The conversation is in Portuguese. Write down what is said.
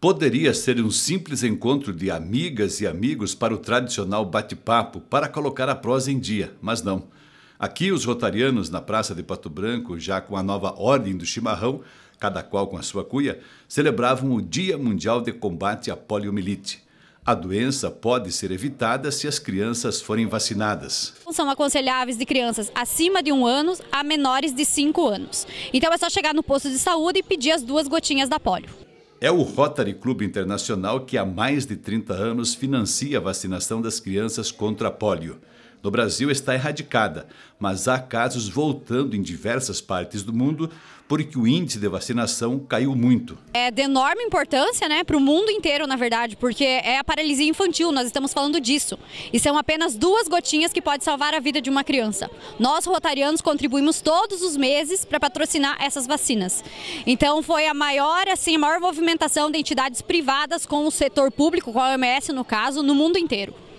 Poderia ser um simples encontro de amigas e amigos para o tradicional bate-papo, para colocar a prosa em dia, mas não. Aqui, os rotarianos, na Praça de Pato Branco, já com a nova Ordem do Chimarrão, cada qual com a sua cuia, celebravam o Dia Mundial de Combate à Poliomielite. A doença pode ser evitada se as crianças forem vacinadas. São aconselháveis de crianças acima de um ano a menores de cinco anos. Então é só chegar no posto de saúde e pedir as duas gotinhas da polio. É o Rotary Clube Internacional que há mais de 30 anos financia a vacinação das crianças contra a polio no Brasil está erradicada, mas há casos voltando em diversas partes do mundo porque o índice de vacinação caiu muito. É de enorme importância né, para o mundo inteiro, na verdade, porque é a paralisia infantil, nós estamos falando disso. E são apenas duas gotinhas que podem salvar a vida de uma criança. Nós, rotarianos, contribuímos todos os meses para patrocinar essas vacinas. Então foi a maior, assim, a maior movimentação de entidades privadas com o setor público, com a OMS no caso, no mundo inteiro.